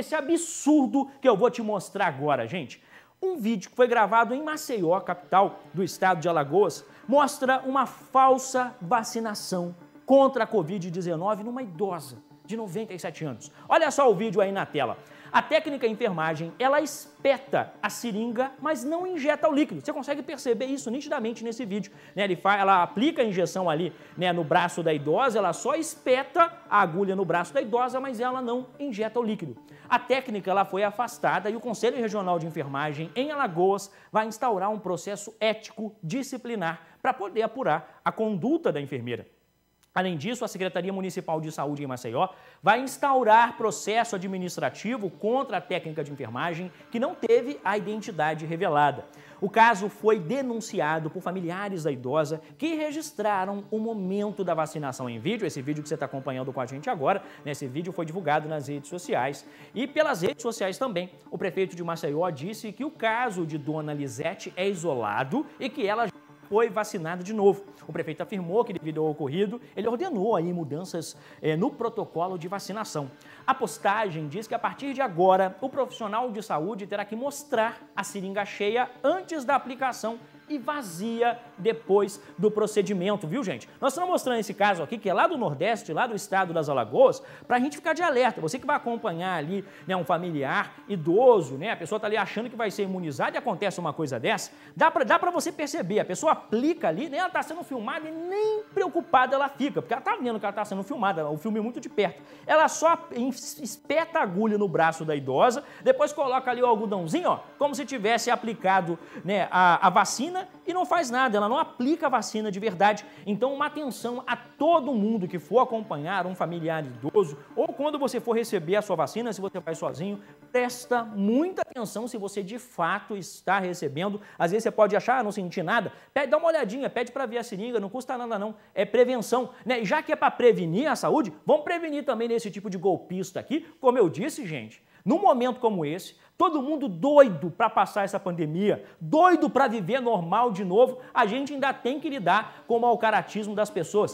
esse absurdo que eu vou te mostrar agora, gente. Um vídeo que foi gravado em Maceió, capital do estado de Alagoas, mostra uma falsa vacinação contra a Covid-19 numa idosa de 97 anos. Olha só o vídeo aí na tela. A técnica enfermagem, ela espeta a seringa, mas não injeta o líquido. Você consegue perceber isso nitidamente nesse vídeo. Né? Ele ela aplica a injeção ali né, no braço da idosa, ela só espeta a agulha no braço da idosa, mas ela não injeta o líquido. A técnica ela foi afastada e o Conselho Regional de Enfermagem em Alagoas vai instaurar um processo ético disciplinar para poder apurar a conduta da enfermeira. Além disso, a Secretaria Municipal de Saúde em Maceió vai instaurar processo administrativo contra a técnica de enfermagem que não teve a identidade revelada. O caso foi denunciado por familiares da idosa que registraram o momento da vacinação em vídeo. Esse vídeo que você está acompanhando com a gente agora, nesse né? vídeo foi divulgado nas redes sociais. E pelas redes sociais também, o prefeito de Maceió disse que o caso de Dona Lisete é isolado e que ela foi vacinado de novo. O prefeito afirmou que, devido ao ocorrido, ele ordenou aí mudanças eh, no protocolo de vacinação. A postagem diz que, a partir de agora, o profissional de saúde terá que mostrar a seringa cheia antes da aplicação e vazia depois do procedimento, viu gente? Nós estamos mostrando esse caso aqui, que é lá do Nordeste, lá do estado das Alagoas, para a gente ficar de alerta. Você que vai acompanhar ali né, um familiar idoso, né, a pessoa está ali achando que vai ser imunizada e acontece uma coisa dessa, dá para você perceber, a pessoa aplica ali, né, ela está sendo filmada e nem preocupada ela fica, porque ela está vendo que ela está sendo filmada, o filme é muito de perto. Ela só espeta a agulha no braço da idosa, depois coloca ali o algodãozinho, ó, como se tivesse aplicado né, a, a vacina não faz nada, ela não aplica a vacina de verdade. Então, uma atenção a todo mundo que for acompanhar um familiar idoso ou quando você for receber a sua vacina, se você vai sozinho, presta muita atenção se você de fato está recebendo. Às vezes você pode achar, ah, não sentir nada, pede, dá uma olhadinha, pede para ver a seringa, não custa nada não, é prevenção. Né? já que é para prevenir a saúde, vamos prevenir também nesse tipo de golpista aqui, como eu disse, gente. Num momento como esse, todo mundo doido para passar essa pandemia, doido para viver normal de novo, a gente ainda tem que lidar com o malcaratismo das pessoas.